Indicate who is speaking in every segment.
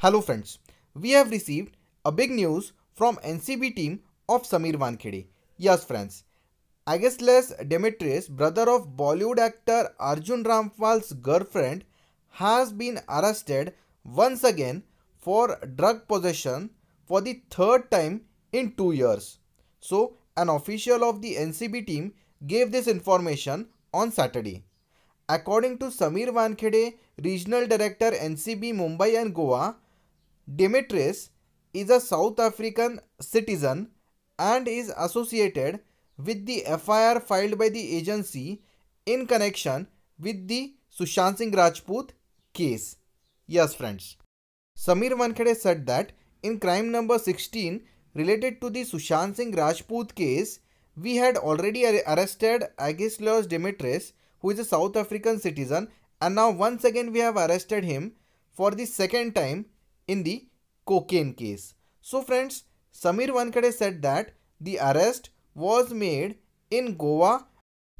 Speaker 1: Hello friends, we have received a big news from NCB team of Samir Wankhede. Yes friends, Agastles Demetrius, brother of Bollywood actor Arjun Rampal's girlfriend has been arrested once again for drug possession for the third time in two years. So an official of the NCB team gave this information on Saturday. According to Samir Wankhede, Regional Director NCB Mumbai and Goa, Demetrius is a South African citizen and is associated with the FIR filed by the agency in connection with the Sushant Singh Rajput case. Yes, friends. Samir Vankhede said that in crime number 16 related to the Sushant Singh Rajput case, we had already arrested Agisilaus Demetrius, who is a South African citizen, and now once again we have arrested him for the second time in the cocaine case. So friends, Samir Vankade said that the arrest was made in Goa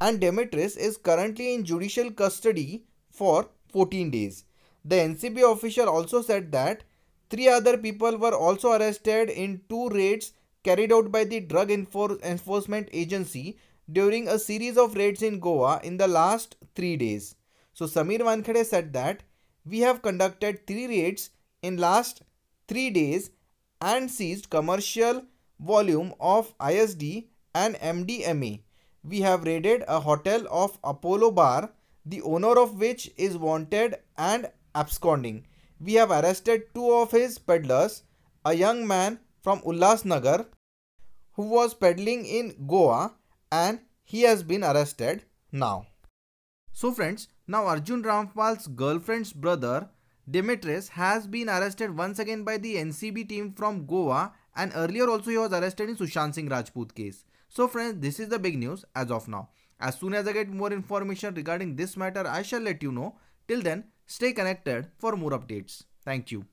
Speaker 1: and Demetris is currently in judicial custody for 14 days. The NCB official also said that three other people were also arrested in two raids carried out by the Drug Enfor Enforcement Agency during a series of raids in Goa in the last three days. So Samir Vankade said that we have conducted three raids in last 3 days and seized commercial volume of ISD and MDMA. We have raided a hotel of Apollo Bar, the owner of which is wanted and absconding. We have arrested two of his peddlers, a young man from Ullas Nagar, who was peddling in Goa and he has been arrested now. So friends, now Arjun Rampal's girlfriend's brother Demetres has been arrested once again by the NCB team from Goa and earlier also he was arrested in Sushant Singh Rajput case. So friends, this is the big news as of now. As soon as I get more information regarding this matter, I shall let you know. Till then, stay connected for more updates. Thank you.